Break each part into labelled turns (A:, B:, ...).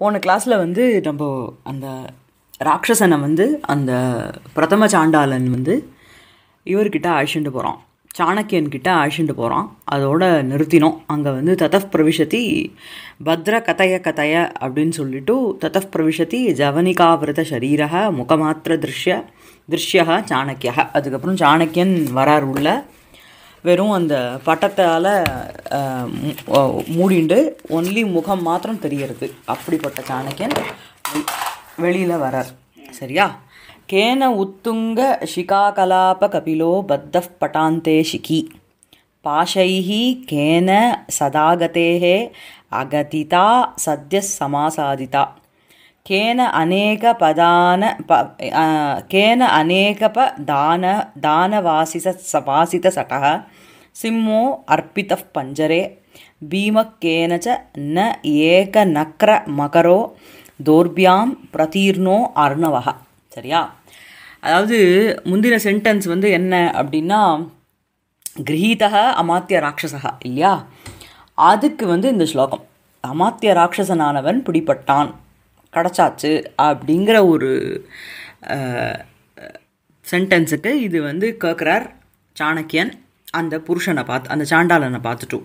A: போன கிளாஸில் வந்து நம்ம அந்த ராட்சசனை வந்து அந்த பிரதம சாண்டாளன் வந்து இவர்கிட்ட அழிச்சுட்டு போகிறான் சாணக்கியன்கிட்ட அழிச்சுட்டு போகிறான் அதோட நிறுத்தினோம் அங்கே வந்து ததப் பிரவிஷதி பத்ர கதைய கதைய அப்படின்னு சொல்லிட்டு ததஃப் பிரவிஷதி ஜவனிகாவிரத சரீரக முகமாத்திர திருஷ்ய திருஷ்யா சாணக்கியா அதுக்கப்புறம் சாணக்கியன் வரார் உள்ள வெறும் அந்த பட்டத்தால் மூடிண்டு ஒன்லி முகம் மாத்திரம் தெரியறது அப்படிப்பட்ட சாணக்கியன் வெளியில் வரார் சரியா கேன உத்துங்க கலாப கபிலோ பத்த பட்டாந்தே ஷிகி பாஷைஹி கேன சதாகதேகே அகதிதா சத்ய சமாசாதிதா கேன அநேக பதான ப கேன ப தான தான வாசித சகः சிம்மோ அர்ப்பித்தः பஞ்சரே பீமக்கேனச்ச ந ஏக நக்ர மகரோ தோர்பியாம் பிரதீர்ணோ அர்ணவா சரியா அதாவது முந்தின சென்டென்ஸ் வந்து என்ன அப்படின்னா கிரகீதக அமாத்திய ராட்சசா இல்லையா அதுக்கு வந்து இந்த ஸ்லோகம் அமாத்திய ராட்சசனானவன் பிடிப்பட்டான் கிடச்சாச்சு அப்படிங்கிற ஒரு சென்டென்ஸுக்கு இது வந்து கேட்குறார் சாணக்கியன் அந்த புருஷனை பார்த்து அந்த சாண்டாலனை பார்த்துட்டு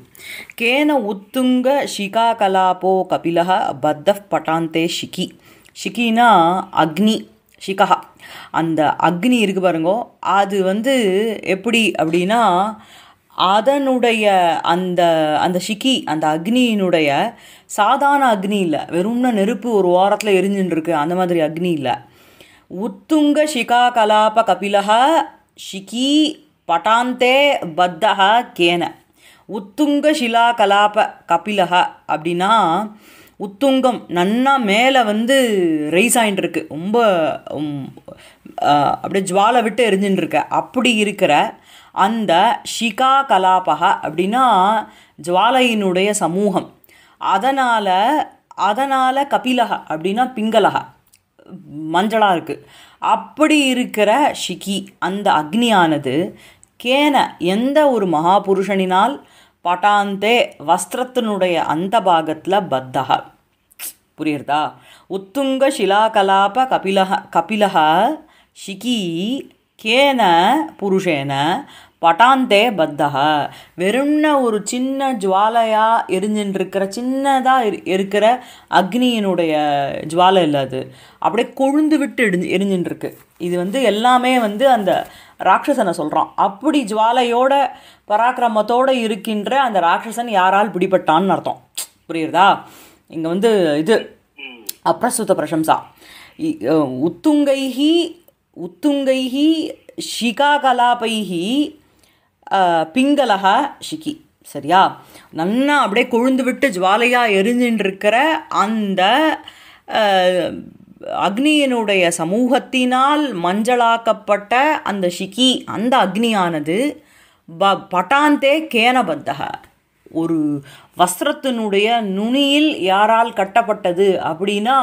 A: கேன உத்துங்க ஷிகா கலாப்போ கபிலக பத்த பட்டாந்தே ஷிகி ஷிகினா அக்னி ஷிகா அந்த அக்னி இருக்கு பாருங்கோ அது வந்து எப்படி அப்படின்னா அதனுடைய அந்த அந்த ஷிக்கி அந்த அக்னியினுடைய சாதாரண அக்னி இல்லை வெறும்னா நெருப்பு ஒரு ஓரத்தில் எரிஞ்சுன்னு இருக்கு அந்த மாதிரி அக்னி இல்லை உத்துங்க ஷிகா கலாப கபிலக ஷிகி பட்டாந்தே பத்தக கேன உத்துங்க ஷிலா கலாப கபிலக அப்படின்னா உத்துங்கம் நன்னா மேலே வந்து ரைஸ் ஆகிட்டு இருக்கு ரொம்ப அப்படியே ஜுவாலை விட்டு எரிஞ்சுட்டுருக்க அப்படி இருக்கிற அந்த ஷிகா கலாபகா அப்படின்னா ஜுவாலையினுடைய சமூகம் அதனால் அதனால் கபிலக அப்படின்னா பிங்களக மஞ்சளாக இருக்குது அப்படி இருக்கிற ஷிகி அந்த அக்னியானது கேன எந்த ஒரு மகாபுருஷனினால் பட்டாந்தே வஸ்திரத்தினுடைய அந்த பாகத்தில் பத்தகா புரியுறதா உத்துங்க ஷிலா கலாப கபிலக கபிலக ஷிகி கேன புருஷேன பட்டாந்தே பத்தக வெறும்ன ஒரு சின்ன ஜுவாலையாக எரிஞ்சுட்டு சின்னதாக சின்னதாக இருக்கிற அக்னியினுடைய ஜுவாலை இல்லை அது அப்படியே கொழுந்து விட்டு எரிஞ்சு எரிஞ்சுட்டுருக்கு இது வந்து எல்லாமே வந்து அந்த ராட்சசனை சொல்கிறான் அப்படி ஜுவாலையோட பராக்கிரமத்தோடு இருக்கின்ற அந்த ராட்சசன் யாரால் பிடிபட்டான்னு அர்த்தம் புரியுறதா இங்கே வந்து இது அப்பிரசுத்த பிரசம்சா உத்துங்கைஹி ஷிகா கலாபை பிங்களகா ஷிகி சரியா நல்லா அப்படியே கொழுந்து விட்டு ஜுவாலையாக எரிஞ்சின்னு இருக்கிற அந்த அக்னியினுடைய சமூகத்தினால் மஞ்சளாக்கப்பட்ட அந்த ஷிகி அந்த அக்னியானது ப பட்டாந்தே கேனபத்தக ஒரு வஸ்திரத்தினுடைய நுனியில் யாரால் கட்டப்பட்டது அப்படின்னா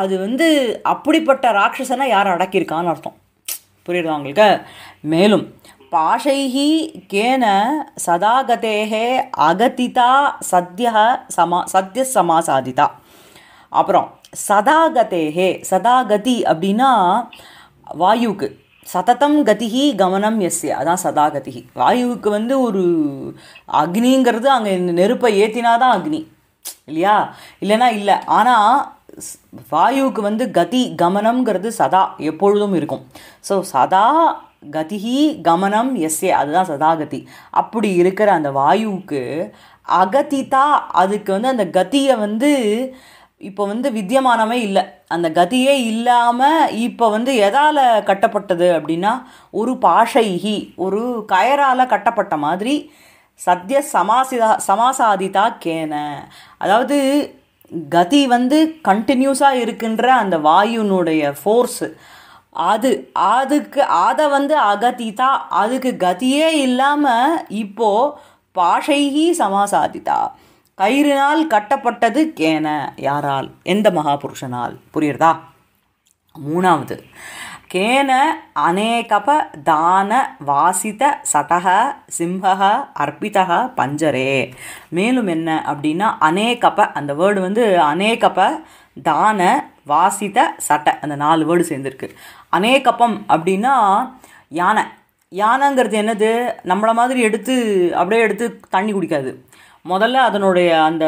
A: அது வந்து அப்படிப்பட்ட ராட்சசனை யார் அடக்கியிருக்கான்னு அர்த்தம் புரியுதா உங்களுக்கு மேலும் பாஷைஹி கேன சதாகதேகே அகதிதா சத்ய சமா சத்ய சமாசாதிதா அப்புறம் சதாகதேகே சதாகதி அப்படின்னா வாயுவுக்கு சததம் கதிகி கவனம் எஸ் அதான் சதாகதிகி வாயுவுக்கு வந்து ஒரு அக்னிங்கிறது அங்கே நெருப்பை ஏற்றினாதான் அக்னி இல்லையா இல்லைன்னா இல்லை ஆனால் வாயுவுக்கு வந்து கதி கமனம்ங்கிறது சதா எப்பொழுதும் இருக்கும் ஸோ சதா கதிஹி கமனம் எஸ்ஏ அதுதான் சதாகதி அப்படி இருக்கிற அந்த வாயுவுக்கு அகதிதா அதுக்கு வந்து அந்த கதியை வந்து இப்போ வந்து வித்தியமானமே இல்லை அந்த கதியே இல்லாமல் இப்போ வந்து எதால் கட்டப்பட்டது அப்படின்னா ஒரு பாஷைகி ஒரு கயரால் கட்டப்பட்ட மாதிரி சத்திய சமாசிதா சமாசாதிதா கேன அதாவது கதி வந்து கண்டினியூஸாக இருக்கின்ற அந்த வாயுனுடைய ஃபோர்ஸு அது அதுக்கு அதை வந்து அகதிதா அதுக்கு கதியே இல்லாமல் இப்போது பாஷைகி சமாசாதிதா கயிறினால் கட்டப்பட்டது கேன யாரால் எந்த மகாபுருஷனால் புரியுறதா மூணாவது கேன அநேகப தான வாசித சதக சிம்ஹ அர்ப்பிதக பஞ்சரே மேலும் என்ன அப்படின்னா அநேகப்ப அந்த வேர்டு வந்து அநேகப்ப தான வாசித சட்ட அந்த நாலு வேர்டு சேர்ந்துருக்கு அநேகப்பம் அப்படின்னா யானை யானைங்கிறது என்னது நம்மளை மாதிரி எடுத்து அப்படியே எடுத்து தண்ணி குடிக்காது முதல்ல அதனுடைய அந்த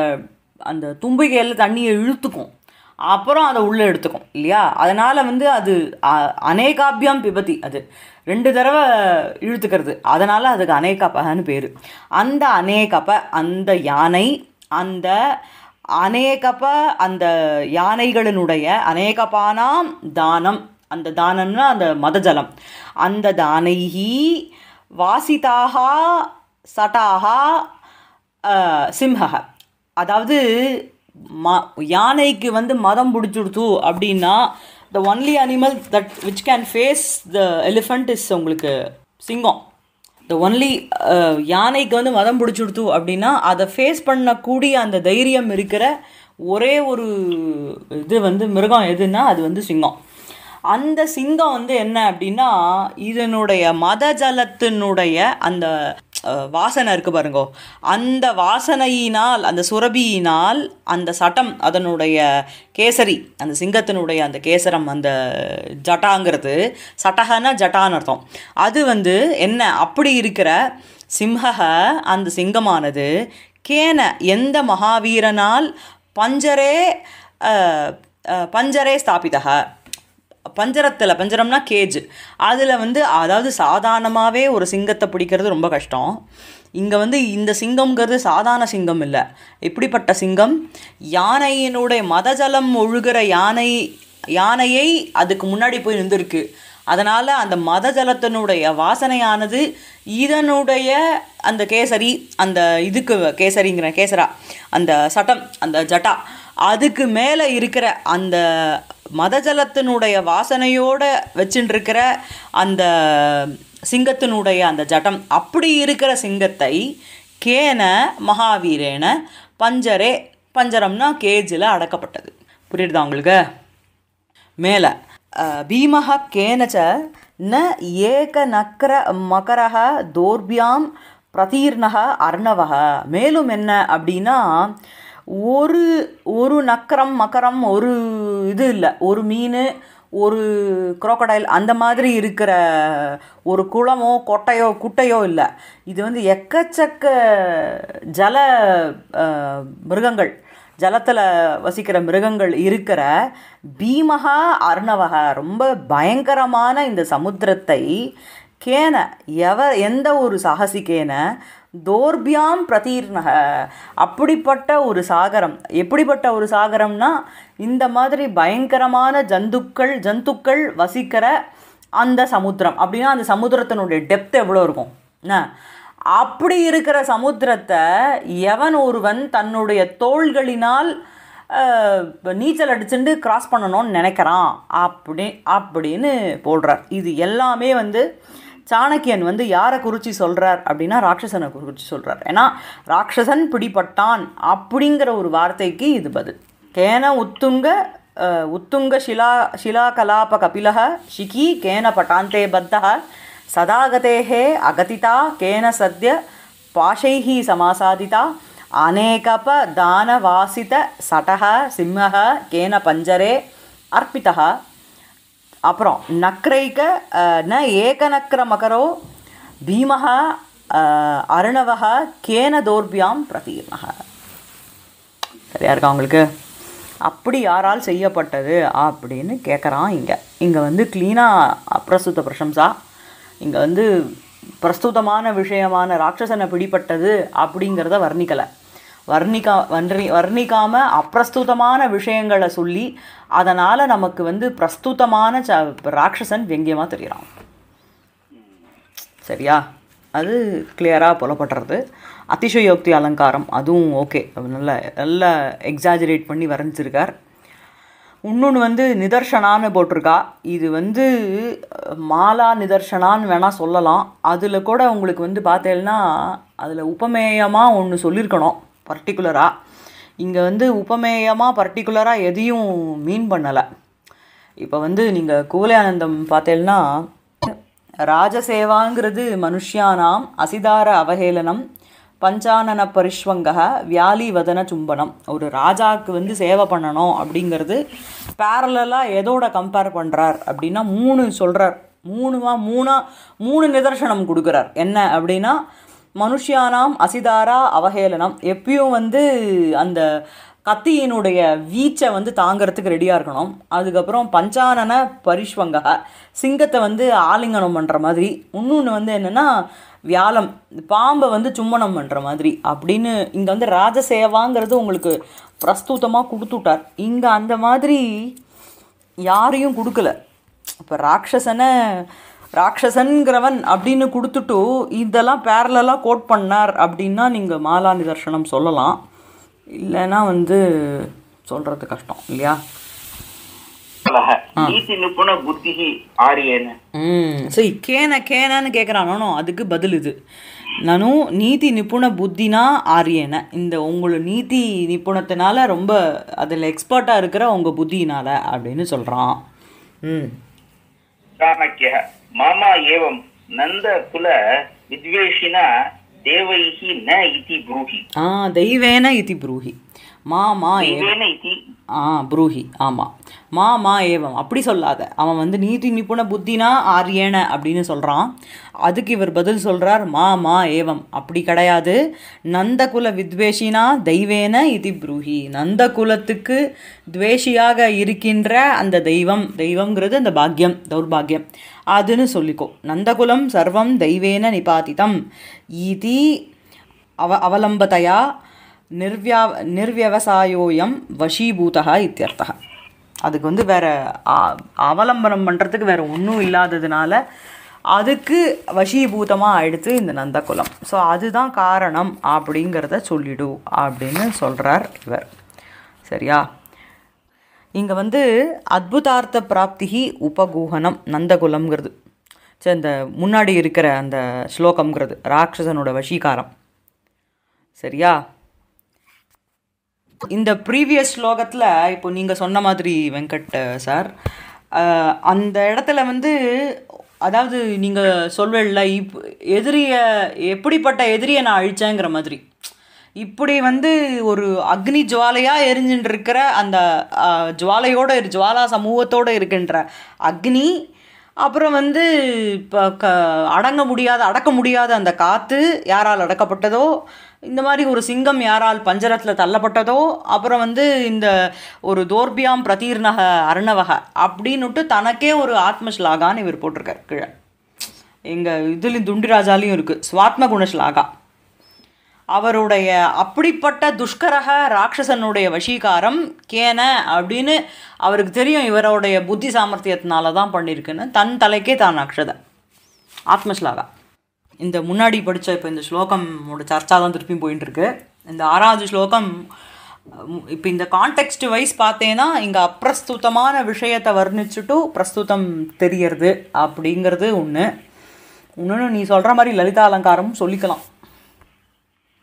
A: அந்த தும்பிகையில் தண்ணியை இழுத்துக்கும் அப்புறம் அதை உள்ளே எடுத்துக்கும் இல்லையா அதனால் வந்து அது அநேகாபியம் பிபதி அது ரெண்டு தடவை இழுத்துக்கிறது அதனால் அதுக்கு அநேகப்பகன்னு பேர் அந்த அநேகப்ப அந்த யானை அந்த அநேகப்ப அந்த யானைகளினுடைய அநேகப்பானாம் தானம் அந்த தானம்னா அந்த மதஜலம் அந்த தானைகி வாசிதாக சட்டாக சிம்ஹக அதாவது ம யானைக்கு வந்து மதம் பிடிச்சிடுத்து அப்படின்னா the only animal that which can face the elephant is உங்களுக்கு சிங்கம் த ஒன்லி யானைக்கு வந்து மதம் பிடிச்சிடுத்து அப்படின்னா அதை ஃபேஸ் பண்ணக்கூடிய அந்த தைரியம் இருக்கிற ஒரே ஒரு இது வந்து மிருகம் எதுன்னா அது வந்து சிங்கம் அந்த சிங்கம் வந்து என்ன அப்படின்னா இதனுடைய மத ஜலத்தினுடைய அந்த வாசனை இருக்குது பாருங்கோ அந்த வாசனையினால் அந்த சுரபியினால் அந்த சட்டம் அதனுடைய கேசரி அந்த சிங்கத்தினுடைய அந்த கேசரம் அந்த ஜட்டாங்கிறது சட்டகனா ஜட்டான்னு அர்த்தம் அது வந்து என்ன அப்படி இருக்கிற சிம்ஹ அந்த சிங்கமானது கேன எந்த மகாவீரனால் பஞ்சரே பஞ்சரே ஸ்தாபிதக பஞ்சரத்தில் பஞ்சரம்னா கேஜ் அதில் வந்து அதாவது சாதாரணமாகவே ஒரு சிங்கத்தை பிடிக்கிறது ரொம்ப கஷ்டம் இங்கே வந்து இந்த சிங்கம்ங்கிறது சாதாரண சிங்கம் இல்லை இப்படிப்பட்ட சிங்கம் யானையினுடைய மதஜலம் ஒழுகிற யானை யானையை அதுக்கு முன்னாடி போய் நின்றுருக்கு அதனால் அந்த மத ஜலத்தினுடைய வாசனையானது இதனுடைய அந்த கேசரி அந்த இதுக்கு கேசரிங்கிற கேசரா அந்த சட்டம் அந்த ஜட்டா அதுக்கு மேலே இருக்கிற அந்த மதஜலத்தினுடைய வாசனையோடு வச்சுட்டுருக்கிற அந்த சிங்கத்தினுடைய அந்த ஜட்டம் அப்படி இருக்கிற சிங்கத்தை கேன மகாவீரேன பஞ்சரே பஞ்சரம்னா கேஜில் அடக்கப்பட்டது புரியுதா உங்களுக்கு மேலே பீமஹ கேனச்ச ந ஏக நக்கர மகரக தோர்பியாம் பிரதீர்ணக அர்ணவக மேலும் என்ன அப்படின்னா ஒரு ஒரு நக்கரம் மக்கரம் ஒரு இது இல்லை ஒரு மீன் ஒரு குரோக்கடைல் அந்த மாதிரி இருக்கிற ஒரு குளமோ கொட்டையோ குட்டையோ இல்லை இது வந்து எக்கச்சக்க ஜல மிருகங்கள் ஜலத்தில் வசிக்கிற மிருகங்கள் இருக்கிற பீமகா அர்ணவகா ரொம்ப பயங்கரமான இந்த சமுத்திரத்தை கேன எவ எந்த ஒரு சாகசிக்கேன தோர்பியாம் பிரதீர்ணக அப்படிப்பட்ட ஒரு சாகரம் எப்படிப்பட்ட ஒரு சாகரம்னா இந்த மாதிரி பயங்கரமான ஜந்துக்கள் ஜந்துக்கள் வசிக்கிற அந்த சமுத்திரம் அப்படின்னா அந்த சமுத்திரத்தினுடைய டெப்த் எவ்வளோ இருக்கும் அப்படி இருக்கிற சமுத்திரத்தை எவன் ஒருவன் தன்னுடைய தோள்களினால் நீச்சல் அடிச்சுட்டு கிராஸ் பண்ணணும்னு நினைக்கிறான் அப்படி அப்படின்னு போடுறார் இது எல்லாமே வந்து சாணக்கியன் வந்து யாரை குறித்து சொல்கிறார் அப்படின்னா ராட்சசனை குறித்து சொல்கிறார் ஏன்னா ராட்சசன் பிடிபட்டான் அப்படிங்கிற ஒரு வார்த்தைக்கு இது பதில் கேன உத்துங்க உத்துங்க சிலா கலாப கபிலக ஷிகி கேன பட்டாந்தே பத்தக சதாகதேஹே அகதிதா கேன சத்ய பாஷைஹி சமாசாதிதா அநேகப வாசித சடக சிம்மக கேன பஞ்சரே அர்ப்பிதா அப்புறம் நக்ரைக ந ஏகநக்ர மகரோ பீமக அருணவக கேன தோர்பியாம் பிரதீர்ணக சரியா இருக்கா உங்களுக்கு அப்படி யாரால் செய்யப்பட்டது அப்படின்னு கேட்குறான் இங்கே இங்கே வந்து க்ளீனாக அப்பிரசுத்த பிரசம்சா இங்கே வந்து பிரஸ்துதமான விஷயமான ராட்சசனை பிடிப்பட்டது அப்படிங்கிறத வர்ணிக்கலை வர்ணிக்கா வன்றி வர்ணிக்காமல் அப்பிரஸ்துதமான விஷயங்களை சொல்லி அதனால் நமக்கு வந்து பிரஸ்துதமான ச ராட்சசன் வெங்கியமாக தெரிகிறான் சரியா அது கிளியராக புலப்படுறது அதிசயோக்தி அலங்காரம் அதுவும் ஓகே நல்ல நல்லா எக்ஸாஜரேட் பண்ணி வரைஞ்சிருக்கார் இன்னொன்று வந்து நிதர்ஷனான்னு போட்டிருக்கா இது வந்து மாலா நிதர்ஷனான்னு வேணால் சொல்லலாம் அதில் கூட உங்களுக்கு வந்து பார்த்தேன்னா அதில் உபமேயமாக ஒன்று சொல்லியிருக்கணும் பர்டிகுலராக இங்கே வந்து உபமேயமாக பர்டிகுலராக எதையும் மீன் பண்ணலை இப்போ வந்து நீங்கள் கூலையானந்தம் பார்த்தேன்னா ராஜசேவாங்கிறது மனுஷியானாம் அசிதார அவஹேளனம் பஞ்சானன பரிஷ்வங்கக வியாலி வதன சும்பனம் ஒரு ராஜாவுக்கு வந்து சேவை பண்ணணும் அப்படிங்கிறது பேரலாக எதோட கம்பேர் பண்ணுறார் அப்படின்னா மூணு சொல்கிறார் மூணுவா மூணாக மூணு நிதர்சனம் கொடுக்குறார் என்ன அப்படின்னா மனுஷியானாம் அசிதாரா அவஹேளனம் எப்பயும் வந்து அந்த கத்தியினுடைய வீச்சை வந்து தாங்கிறதுக்கு ரெடியாக இருக்கணும் அதுக்கப்புறம் பஞ்சானன பரிஷ்வங்க சிங்கத்தை வந்து ஆலிங்கனம் பண்ணுற மாதிரி இன்னொன்று வந்து என்னென்னா வியாழம் பாம்பை வந்து சும்மனம் பண்ணுற மாதிரி அப்படின்னு இங்கே வந்து ராஜசேவாங்கிறது உங்களுக்கு பிரஸ்தூத்தமாக கொடுத்துட்டார் இங்கே அந்த மாதிரி யாரையும் கொடுக்கல இப்போ ராட்சசனை ராட்சசன்கிறவன் அப்படின்னு கொடுத்துட்டு இதெல்லாம் பேரலெல்லாம் கோட் பண்ணார் அப்படின்னா நீங்கள் மாலா நிதர்சனம் சொல்லலாம் இல்லைன்னா வந்து சொல்கிறது கஷ்டம் இல்லையா சரி கேன கேனன்னு கேட்குறானோ அதுக்கு பதில் இது நானும் நீதி நிபுண புத்தினா ஆரியன இந்த உங்களோட நீதி நிபுணத்தினால ரொம்ப அதில் எக்ஸ்பர்ட்டாக இருக்கிற உங்கள் புத்தியினால் அப்படின்னு சொல்கிறான் ம்
B: சாணக்கிய மாமா ஏவம் நந்த குல வித்வேஷினா தேவைஹி ந இதி ப்ரூஹி
A: ஆ தெய்வேன இதி ப்ரூஹி மா மா ஆ புரூஹி ஆமாம் மா மா ஏவம் அப்படி சொல்லாத அவன் வந்து நீதி நிபுண புத்தினா ஆரியன அப்படின்னு சொல்கிறான் அதுக்கு இவர் பதில் சொல்கிறார் மா மா ஏவம் அப்படி கிடையாது நந்தகுல வித்வேஷினா தெய்வேன இது புரூஹி நந்த குலத்துக்கு துவேஷியாக இருக்கின்ற அந்த தெய்வம் தெய்வங்கிறது அந்த பாக்யம் தௌர்பாகியம் அதுன்னு சொல்லிக்கோ நந்தகுலம் சர்வம் தெய்வேன நிபாதிதம் இது அவ அவலம்பதையா நிர்வியா நிர்வியவசாயோயம் வசீபூதா இத்தியர்த்தா அதுக்கு வந்து வேற அவலம்பனம் பண்ணுறதுக்கு வேற ஒன்றும் இல்லாததுனால அதுக்கு வஷீபூதமாக ஆயிடுத்து இந்த நந்தகுலம் ஸோ அதுதான் காரணம் அப்படிங்கிறத சொல்லிடு அப்படின்னு சொல்கிறார் இவர் சரியா இங்கே வந்து அத்புதார்த்த பிராப்திகி உபகூகனம் நந்தகுலம்ங்கிறது சரி இந்த முன்னாடி இருக்கிற அந்த ஸ்லோகம்ங்கிறது ராட்சசனோட வஷீகாரம் சரியா இந்த ப்ரீவியஸ் ஸ்லோகத்தில் இப்போ நீங்கள் சொன்ன மாதிரி வெங்கட் சார் அந்த இடத்துல வந்து அதாவது நீங்கள் சொல்வேல இப் எதிரியை எப்படிப்பட்ட எதிரியை நான் அழிச்சேங்கிற மாதிரி இப்படி வந்து ஒரு அக்னி ஜுவாலையாக எரிஞ்சுட்டு இருக்கிற அந்த ஜுவாலையோட ஜுவாலா சமூகத்தோடு இருக்கின்ற அக்னி அப்புறம் வந்து இப்போ க அடங்க முடியாத அடக்க முடியாத அந்த காற்று யாரால் அடக்கப்பட்டதோ இந்த மாதிரி ஒரு சிங்கம் யாரால் பஞ்சரத்தில் தள்ளப்பட்டதோ அப்புறம் வந்து இந்த ஒரு தோர்பியாம் பிரதீர்ணக அருணவக அப்படின்னுட்டு தனக்கே ஒரு ஆத்மஸ்லாகான்னு இவர் போட்டிருக்கார் கீழே எங்கள் இதுலேயும் துண்டிராஜாலையும் இருக்குது சுவாத்ம குணஸ்லாகா அவருடைய அப்படிப்பட்ட துஷ்கரக ராட்சசனுடைய வசீகாரம் கேன அப்படின்னு அவருக்கு தெரியும் இவருடைய புத்தி சாமர்த்தியத்தினால தான் பண்ணியிருக்குன்னு தன் தலைக்கே தான் அக்ஷத ஆத்மஸ்லாகா இந்த முன்னாடி படித்த இப்போ இந்த ஸ்லோகம் சர்ச்சா தான் திருப்பியும் போயின்ட்டு இருக்கு இந்த ஆறாவது ஸ்லோகம் இப்போ இந்த கான்டெக்ட் வைஸ் பார்த்தேன்னா இங்கே அப்பிரஸ்துத்தமான விஷயத்தை வர்ணிச்சுட்டு பிரஸ்துத்தம் தெரியறது அப்படிங்கிறது ஒன்று ஒன்று நீ சொல்கிற மாதிரி லலிதா அலங்காரமும் சொல்லிக்கலாம்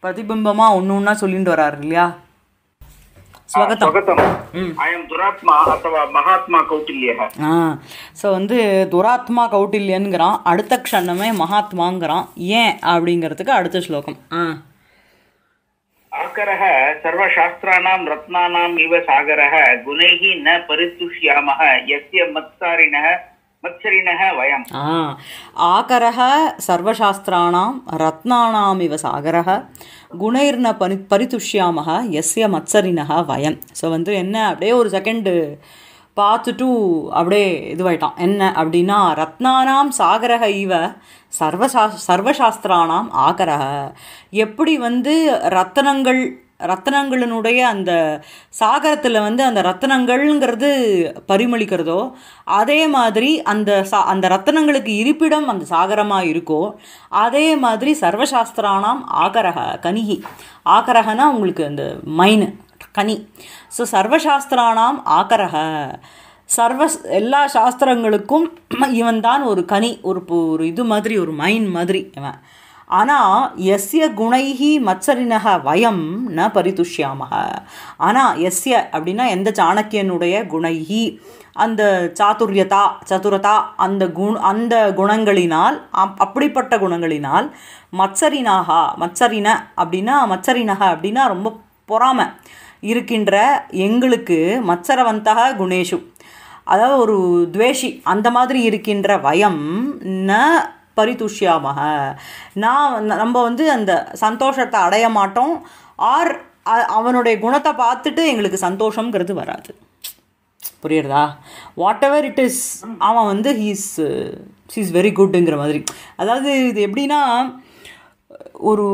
A: பிரதிபிம்பமாக ஒன்று ஒன்றா சொல்லிட்டு வர்றாரு இல்லையா ஸ்வகதம் ஸோ வந்து துராத்மா கௌட்டில்யன்கிறான் அடுத்த க்ஷணமே மகாத்மாங்கிறான் ஏன் அப்படிங்கிறதுக்கு அடுத்த ஸ்லோகம்
B: ஆக்கரः सर्वशास्त्राणां रत्नानाम् இவ सागरः गुणैः न परितुष्यामः यस्य मत्सारिणः
A: ஆகரः सर्वशास्त्राणां रत्नानामिव சாகரः குணைர்ன பனி பரித்துஷ்யாமக எஸ்ய மத்சரினக வயம் ஸோ வந்து என்ன அப்படியே ஒரு செகண்டு பார்த்துட்டு அப்படியே இதுவாயிட்டான் என்ன அப்படின்னா ரத்னானாம் சாகரக இவ சர்வசா சர்வசாஸ்திரானாம் ஆகரக எப்படி வந்து ரத்தனங்கள் ரத்தனங்களினுடைய அந்த சாகரத்தில் வந்து அந்த ரத்தனங்கள்ங்கிறது பரிமளிக்கிறதோ அதே மாதிரி அந்த சா அந்த ரத்தனங்களுக்கு இருப்பிடம் அந்த சாகரமாக இருக்கோ அதே மாதிரி சர்வசாஸ்திரானாம் ஆகரக கனிகி ஆகரகனா உங்களுக்கு அந்த மைனு கனி ஸோ சர்வசாஸ்திரானாம் ஆகரக சர்வ எல்லா சாஸ்திரங்களுக்கும் இவன் தான் ஒரு கனி ஒரு ஒரு இது மாதிரி ஒரு மைன் மாதிரி இவன் ஆனால் எஸ்ய குணைகி மச்சரினக வயம் ந பரிதுஷ்யாமக ஆனால் எஸ்ய அப்படின்னா எந்த சாணக்கியனுடைய குணைகி அந்த சாத்துர்யதா சதுரதா அந்த குண் அந்த குணங்களினால் அப்படிப்பட்ட குணங்களினால் மத்சரினாகா மச்சரின அப்படின்னா மச்சரினக அப்படின்னா ரொம்ப பொறாமை இருக்கின்ற எங்களுக்கு மச்சரவந்தக குணேஷு அதாவது ஒரு துவேஷி அந்த மாதிரி இருக்கின்ற வயம் ந பரிதுஷ்யாமக நான் நம்ம வந்து அந்த சந்தோஷத்தை அடைய மாட்டோம் ஆர் அவனுடைய குணத்தை பார்த்துட்டு எங்களுக்கு சந்தோஷங்கிறது வராது புரியுறதா வாட் எவர் இட் இஸ் அவன் வந்து ஹீஸ் இஸ் வெரி குட்டுங்கிற மாதிரி அதாவது இது எப்படின்னா ஒரு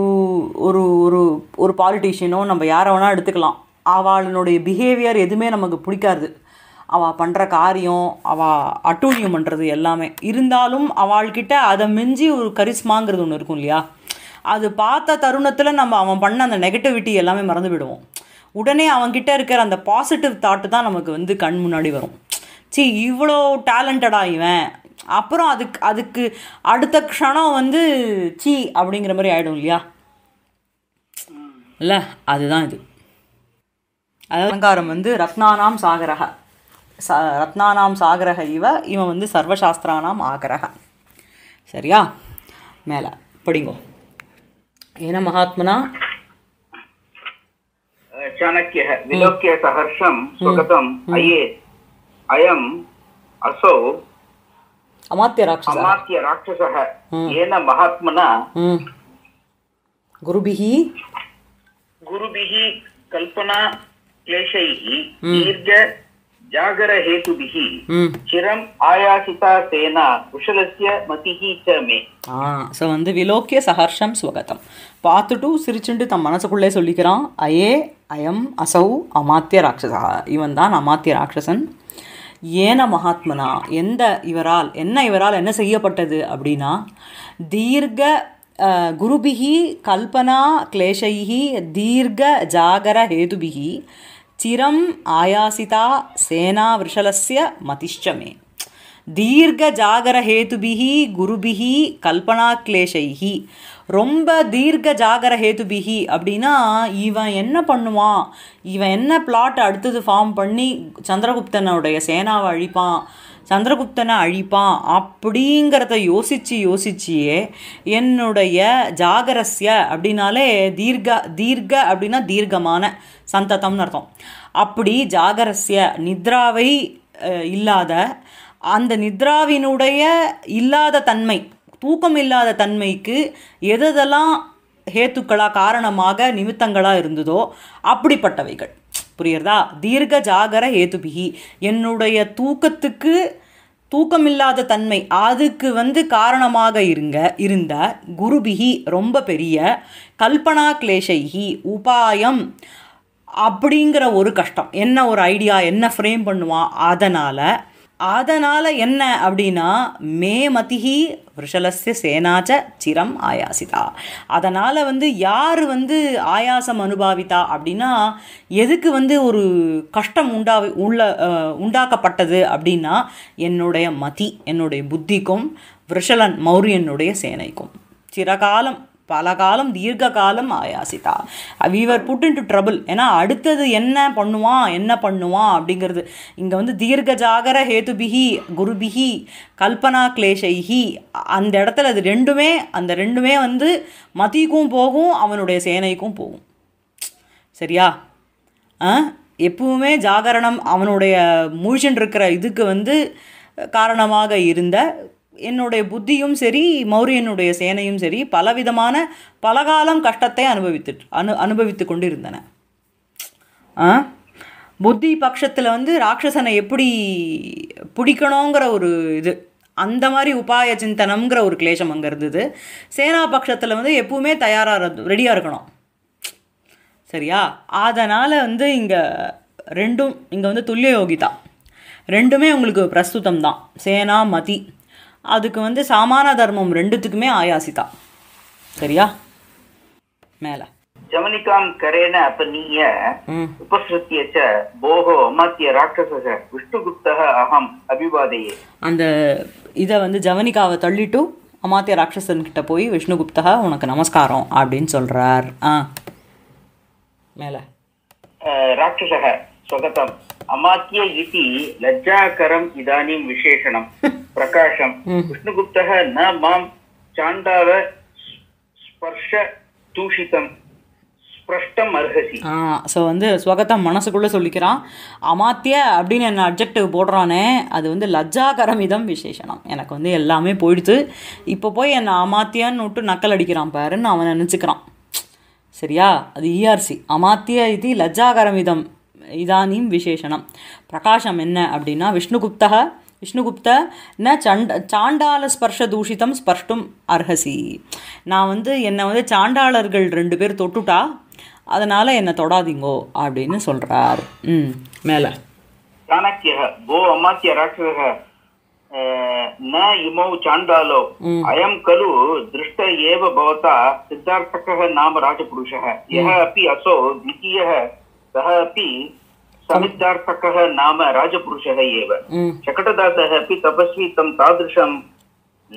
A: ஒரு ஒரு ஒரு பாலிட்டிஷியனோ நம்ம யாரை வேணால் எடுத்துக்கலாம் அவளுடைய பிஹேவியர் எதுவுமே நமக்கு பிடிக்காது அவள் பண்ணுற காரியம் அவள் அட்டூழியம் பண்ணுறது எல்லாமே இருந்தாலும் அவள்கிட்ட அதை மிஞ்சி ஒரு கரிஸ்மாங்கிறது ஒன்று இருக்கும் இல்லையா அது பார்த்த தருணத்தில் நம்ம அவன் பண்ண அந்த நெகட்டிவிட்டி எல்லாமே மறந்து விடுவோம் உடனே அவன்கிட்ட இருக்கிற அந்த பாசிட்டிவ் தாட்டு தான் நமக்கு வந்து கண் முன்னாடி வரும் சி இவ்வளோ டேலண்டடாக இவன் அப்புறம் அதுக்கு அதுக்கு அடுத்த க்ஷணம் வந்து சி அப்படிங்கிற மாதிரி ஆகிடும் இல்லையா இல்லை அதுதான் இது அலங்காரம் வந்து ரத்னானாம் சாகரகா சா ரத்னானாம் சாகரக இவ இவன் வந்து சர்வசாஸ்திரானாம் ஆகரக சரியா மேலே படிங்கோ ஏன மகாத்மனா
B: चाणक्यः विलोक्य सहर्षं स्वगतम् अयेत् अयम् असौ अमात्यराक्षसः अमात्यराक्षसः येन महात्मना गुरुभिः गुरुभिः कल्पना क्लेशैः दीर्घ जागरहेतुभिः चिरम् आयासिता सेना कुशलस्य மதிஹி ச மே
A: வந்து விலோக்கிய சஹர்ஷம் ஸ்வகதம் பார்த்துட்டு சிரிச்சுண்டு தம் மனசுக்குள்ளே சொல்லிக்கிறான் அயே அயம் அசௌ அமாத்திய ராட்சசா இவன் தான் அமாத்திய ராட்சசன் ஏன மகாத்மனா எந்த இவரால் என்ன இவரால் என்ன செய்யப்பட்டது அப்படின்னா தீர்க்க குருபிகி கல்பனா கிளேஷைகி தீர்க்க ஜாகர ஹேதுபிகி चिरम् आयासिता सेनावृषलस्य मतिश्च मे दीर्घजागरहेतुभिः गुरुभिः कल्पनाक्लेशैः ரொம்ப தீர்க்க ஜாகர ஹேதுபிகி அப்படின்னா இவன் என்ன பண்ணுவான் இவன் என்ன பிளாட் அடுத்தது ஃபார்ம் பண்ணி சந்திரகுப்தனுடைய சேனாவை அழிப்பான் சந்திரகுப்தனை அழிப்பான் அப்படிங்கிறத யோசித்து யோசிச்சியே என்னுடைய ஜாகரஸ்ய அப்படின்னாலே தீர்க்க தீர்க்க அப்படின்னா தீர்க்கமான சந்ததம்னு அர்த்தம் அப்படி ஜாகரஸ்ய நித்ராவை இல்லாத அந்த நித்ராவினுடைய இல்லாத தன்மை தூக்கம் இல்லாத தன்மைக்கு எதெல்லாம் ஹேத்துக்களாக காரணமாக நிமித்தங்களாக இருந்ததோ அப்படிப்பட்டவைகள் புரியுறதா தீர்க்க ஜாகர ஹேதுபிகி என்னுடைய தூக்கத்துக்கு தூக்கமில்லாத தன்மை அதுக்கு வந்து காரணமாக இருங்க இருந்த குருபிகி ரொம்ப பெரிய கல்பனா கிளேஷைகி உபாயம் அப்படிங்கிற ஒரு கஷ்டம் என்ன ஒரு ஐடியா என்ன ஃப்ரேம் பண்ணுவான் அதனால் அதனால் என்ன அப்படின்னா மே மதிஹி விஷலஸ்ய சேனாச்ச சிரம் ஆயாசிதா அதனால் வந்து யார் வந்து ஆயாசம் அனுபவித்தா அப்படின்னா எதுக்கு வந்து ஒரு கஷ்டம் உண்டா உள்ள உண்டாக்கப்பட்டது அப்படின்னா என்னுடைய மதி என்னுடைய புத்திக்கும் விருஷலன் மௌரியனுடைய சேனைக்கும் சிறகாலம் பல காலம் தீர்க்க காலம் ஆயாசிதா we were put into trouble ஏன்னா அடுத்தது என்ன பண்ணுவான் என்ன பண்ணுவான் அப்படிங்கிறது இங்கே வந்து தீர்க்க ஜாகர ஹேதுபிகி குருபிகி கல்பனா கிளேஷைஹி அந்த இடத்துல அது ரெண்டுமே அந்த ரெண்டுமே வந்து மதிக்கும் போகும் அவனுடைய சேனைக்கும் போகும் சரியா எப்பவுமே ஜாகரணம் அவனுடைய மூழ்கின்னு இருக்கிற இதுக்கு வந்து காரணமாக இருந்த என்னுடைய புத்தியும் சரி மௌரியனுடைய சேனையும் சரி பலவிதமான பலகாலம் கஷ்டத்தை அனுபவித்து அனு அனுபவித்து கொண்டு இருந்தன புத்தி பட்சத்தில் வந்து ராட்சசனை எப்படி பிடிக்கணுங்கிற ஒரு இது அந்த மாதிரி உபாய சிந்தனம்ங்கிற ஒரு கிளேஷம் அங்கே இருந்தது சேனா பட்சத்தில் வந்து எப்பவுமே தயாராக ரெடியாக இருக்கணும் சரியா அதனால் வந்து இங்கே ரெண்டும் இங்கே வந்து துல்லிய யோகிதா ரெண்டுமே உங்களுக்கு பிரஸ்துதம் தான் சேனா மதி அதுக்கு வந்து சாமான தர்மம் ரெண்டுத்துக்குமே ஆயாசிதா சரியா
B: மேல ஜமனிகாம் கரேன நீய உபசிருத்திய போகோ அமாத்திய ராட்சசக விஷ்ணுகுப்தக அகம் அபிவாதையே
A: அந்த இதை வந்து ஜவனிகாவை தள்ளிட்டு அமாத்திய ராட்சசன் கிட்ட போய் விஷ்ணுகுப்தா உனக்கு நமஸ்காரம் அப்படின்னு சொல்றார் ஆ மேல
B: ராட்சசக स्वगतम् अमात्ये इति लज्जाकरम् इदानीं विशेषणं प्रकाशं विष्णुगुप्तः न मां चाण्डाल ஸ்பர்ஷ தூஷிதம்
A: ஸ்பிரஷ்டம் ஆ ஸோ வந்து ஸ்வகத்தம் மனசுக்குள்ளே சொல்லிக்கிறான் அமாத்திய அப்படின்னு என்ன அப்ஜெக்டிவ் போடுறானே அது வந்து லஜ்ஜாகரமிதம் விசேஷனம் எனக்கு வந்து எல்லாமே போயிடுச்சு இப்போ போய் என்னை அமாத்தியான்னு விட்டு நக்கல் அடிக்கிறான் பாருன்னு அவன் நினச்சிக்கிறான் சரியா அது இஆர்சி e அமாத்திய இது லஜ்ஜாகரமிதம் இதானீம் விசேஷனம் பிரகாஷம் என்ன அப்படின்னா விஷ்ணுகுப்தா விஷ்ணுகுப்த ந சண்ட சாண்டால ஸ்பர்ஷ தூஷிதம் ஸ்பர்ஷ்டும் அர்ஹசி நான் வந்து என்னை வந்து சாண்டாளர்கள் ரெண்டு பேர் தொட்டுட்டா அதனால் என்னை தொடாதீங்கோ அப்படின்னு சொல்கிறார் ம் மேலே
B: ந இமௌ திருஷ்ட சித்தார்த்தக நாம ராஜபுருஷக அசோ தித்தீய சக समिद्धार्थकः नाम राजपुरुषः एव हम्म। शकटदासः अपि तपस्वी तं तादृशं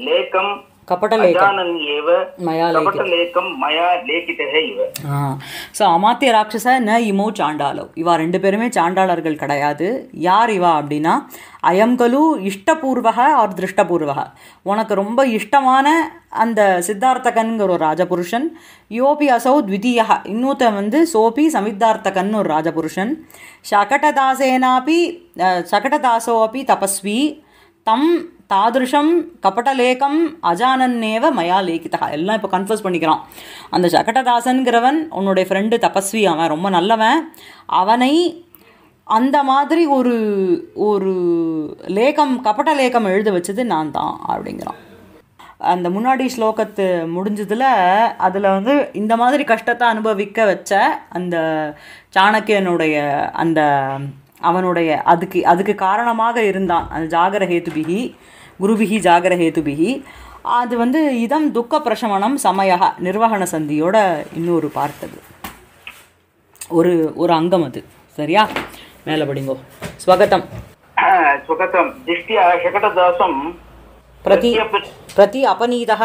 B: लेखं அமாத்திய
A: ராட்சச ந இமோ சாண்டாலோ இவா ரெண்டு பேருமே சாண்டாளர்கள் கிடையாது யார் இவா அப்படின்னா அயங்கலு இஷ்டபூர்வக ஆர் திருஷ்டபூர்வக உனக்கு ரொம்ப இஷ்டமான அந்த சித்தார்த்தகன்கிற ஒரு ராஜபுருஷன் யோபி அசௌ த்விதீயா இன்னொருத்த வந்து சோபி சமித்தார்த்தகன் ஒரு ராஜபுருஷன் சகடதாசேனாபி சகடதாசோ அப்பி தபஸ்வி தம் தாதிருஷம் கபடலேகம் அஜானன்னேவ மயா லேகிதா எல்லாம் இப்போ கன்ஃபியூஸ் பண்ணிக்கிறான் அந்த ஜகடதாசன்கிறவன் உன்னுடைய ஃப்ரெண்டு தபஸ்வி அவன் ரொம்ப நல்லவன் அவனை அந்த மாதிரி ஒரு ஒரு லேகம் கபட லேகம் எழுத வச்சது நான் தான் அப்படிங்கிறான் அந்த முன்னாடி ஸ்லோகத்து முடிஞ்சதில் அதில் வந்து இந்த மாதிரி கஷ்டத்தை அனுபவிக்க வச்ச அந்த சாணக்கியனுடைய அந்த அவனுடைய அதுக்கு அதுக்கு காரணமாக இருந்தான் அந்த ஜாகர ஹேத்துபிகி குருபிகி ஹேதுபிகி அது வந்து இதம் துக்க பிரசமனம் சமய நிர்வகண சந்தியோட இன்னொரு பார்த்தது ஒரு ஒரு அங்கம் அது சரியா மேல படிங்கோ ஸ்வகதம்
B: ஸ்வகதம் திஷ்டியா சகடதாசம் प्रति
A: प्रति अपनीतः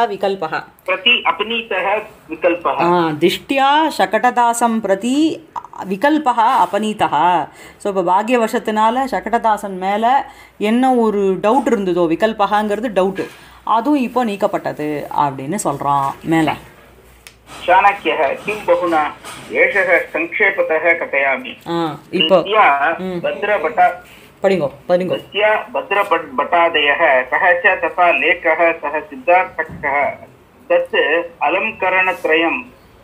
A: விகல்பா அபனீதா ஸோ இப்போ பாக்யவசத்தினால சக்கடதாசன் மேலே என்ன ஒரு டவுட் இருந்ததோ விகல்பகாங்கிறது டவுட்டு அதுவும் இப்போ நீக்கப்பட்டது அப்படின்னு சொல்கிறான் மேலே
B: चाणक्यः किं बहुना एषः सङ्क्षेपतः कथयामि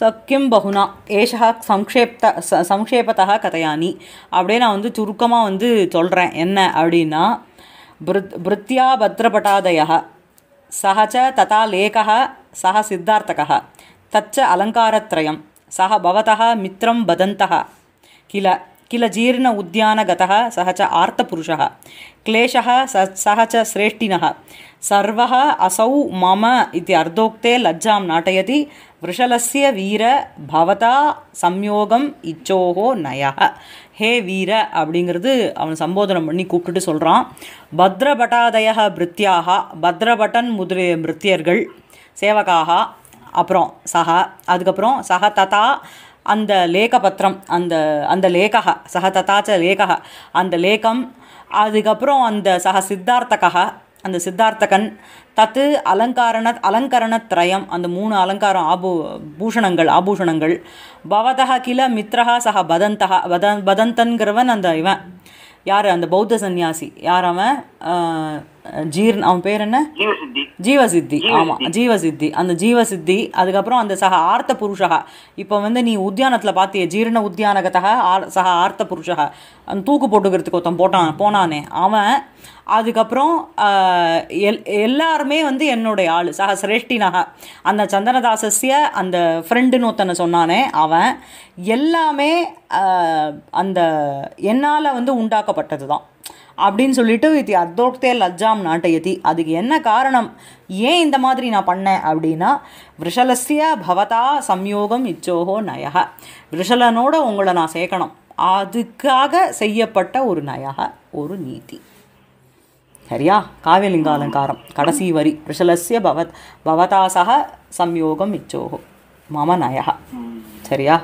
A: சக்கியம் பகுனா ஏஷா சம்க்ஷேப்த சம்ஷேபத்தா கதையானி அப்படியே நான் வந்து சுருக்கமாக வந்து சொல்கிறேன் என்ன அப்படின்னா பிருத் பிருத்தியா பத்ரபட்டாதய சஹச்ச ததா லேகா சஹ சித்தார்த்தகா தச்ச அலங்காரத்ரயம் சஹ பவதா மித்ரம் வதந்தக கில கில ஜீர்ண உத்தியானகதா சஹ ச ஆர்த்தபுருஷா क्लेशः स सः च श्रेष्ठिनः सर्वः असौ मम इति अर्धोक्ते लज्जां नाटयति वृषलस्य वीर भवता சம்யோகம் இச்சோகோ நயக ஹே வீர அப்படிங்கிறது அவன் சம்போதனம் பண்ணி கூப்பிட்டுட்டு சொல்கிறான் பத்ரபட்டாதய பிருத்தியாக பத்ரபட்டன் முதிர மிருத்தியர்கள் சேவகாக அப்புறம் சக அதுக்கப்புறம் சக ததா அந்த லேகபத்திரம் அந்த அந்த லேகா சக ததாச்ச லேகா அந்த லேகம் அதுக்கப்புறம் அந்த சக சித்தார்த்தகா அந்த சித்தார்த்தகன் தத்து அலங்காரண அலங்கரணத்ரயம் அந்த மூணு அலங்காரம் ஆபூ பூஷணங்கள் ஆபூஷணங்கள் பவதக கில மித்ரஹா சக பதந்தகா பத பதந்தன்கிறவன் அந்த இவன் யார் அந்த பௌத்த சந்நியாசி யார் அவன் ஜீர்ண அவன் பேர் என்ன ஜீவசித்தி ஆமாம் ஜீவசித்தி அந்த ஜீவசித்தி அதுக்கப்புறம் அந்த சக ஆர்த்த புருஷகா இப்போ வந்து நீ உத்தியானத்தில் பார்த்திய ஜீரண உத்தியானகத்தக ஆர் சக ஆர்த்த புருஷக அந்த தூக்கு போட்டுக்கிறதுக்கு ஒருத்தன் போட்டான் போனானே அவன் அதுக்கப்புறம் எல் எல்லாருமே வந்து என்னுடைய ஆள் சக சிரேஷ்டி நகா அந்த சந்தனதாசஸ்ய அந்த ஃப்ரெண்டுன்னு ஒருத்தனை சொன்னானே அவன் எல்லாமே அந்த என்னால் வந்து உண்டாக்கப்பட்டது தான் அப்படின்னு சொல்லிட்டு இது அதோக்தே லஜ்ஜாம் நாட்டயதி அதுக்கு என்ன காரணம் ஏன் இந்த மாதிரி நான் பண்ணேன் அப்படின்னா விஷலசிய பவதா சம்யோகம் இச்சோகோ நயக விஷலனோட உங்களை நான் சேர்க்கணும் அதுக்காக செய்யப்பட்ட ஒரு நயக ஒரு நீதி சரியா காவியலிங்காலங்காரம் கடைசி வரி விஷலசிய பவத் பவதாசக சம்யோகம் இச்சோகோ மம நயக சரியா